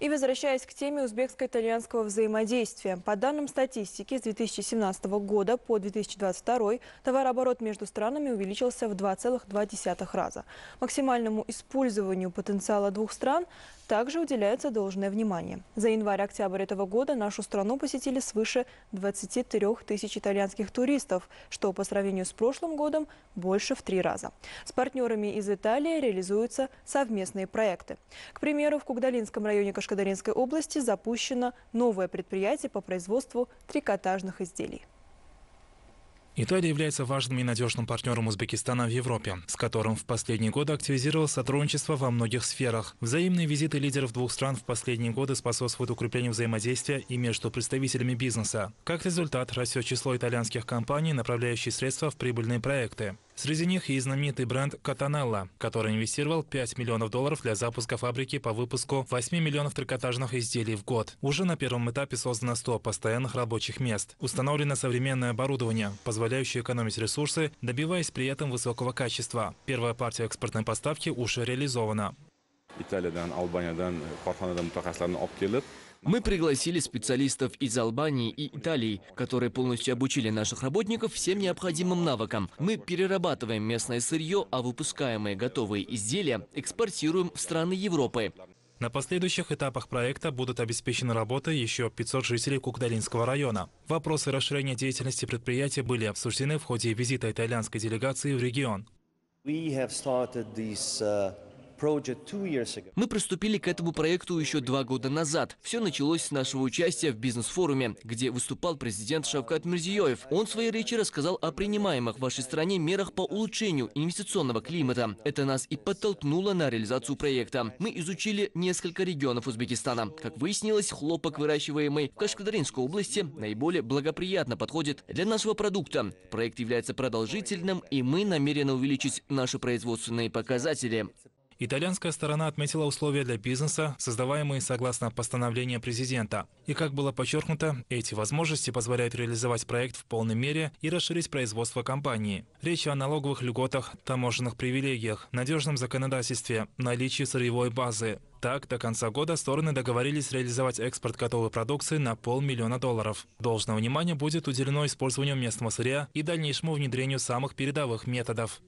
И возвращаясь к теме узбекско-итальянского взаимодействия. По данным статистики, с 2017 года по 2022 товарооборот между странами увеличился в 2,2 раза. Максимальному использованию потенциала двух стран также уделяется должное внимание. За январь-октябрь этого года нашу страну посетили свыше 23 тысяч итальянских туристов, что по сравнению с прошлым годом больше в три раза. С партнерами из Италии реализуются совместные проекты. К примеру, в Кугдалинском районе Кашкар Кашкадаринской области запущено новое предприятие по производству трикотажных изделий. Италия является важным и надежным партнером Узбекистана в Европе, с которым в последние годы активизировал сотрудничество во многих сферах. Взаимные визиты лидеров двух стран в последние годы способствуют укреплению взаимодействия и между представителями бизнеса. Как результат, растет число итальянских компаний, направляющих средства в прибыльные проекты. Среди них и знаменитый бренд «Катанелла», который инвестировал 5 миллионов долларов для запуска фабрики по выпуску 8 миллионов трикотажных изделий в год. Уже на первом этапе создано 100 постоянных рабочих мест. Установлено современное оборудование, позволяющее экономить ресурсы, добиваясь при этом высокого качества. Первая партия экспортной поставки уже реализована. Италиядан, Албаниядан, корханадан мутахассисларны алып мы пригласили специалистов из Албании и Италии, которые полностью обучили наших работников всем необходимым навыкам. Мы перерабатываем местное сырье, а выпускаемые готовые изделия экспортируем в страны Европы. На последующих этапах проекта будут обеспечены работы еще 500 жителей Кукдалинского района. Вопросы расширения деятельности предприятия были обсуждены в ходе визита итальянской делегации в регион. Мы приступили к этому проекту еще два года назад. Все началось с нашего участия в бизнес-форуме, где выступал президент Шавкат Мирзиёев. Он в своей речи рассказал о принимаемых в вашей стране мерах по улучшению инвестиционного климата. Это нас и подтолкнуло на реализацию проекта. Мы изучили несколько регионов Узбекистана. Как выяснилось, хлопок, выращиваемый в Кашкадаринской области, наиболее благоприятно подходит для нашего продукта. Проект является продолжительным, и мы намерены увеличить наши производственные показатели. Итальянская сторона отметила условия для бизнеса, создаваемые согласно постановлению президента. И как было подчеркнуто, эти возможности позволяют реализовать проект в полной мере и расширить производство компании. Речь о налоговых льготах, таможенных привилегиях, надежном законодательстве, наличии сырьевой базы, так, до конца года стороны договорились реализовать экспорт готовой продукции на полмиллиона долларов. Должное внимание будет уделено использованию местного сырья и дальнейшему внедрению самых передовых методов.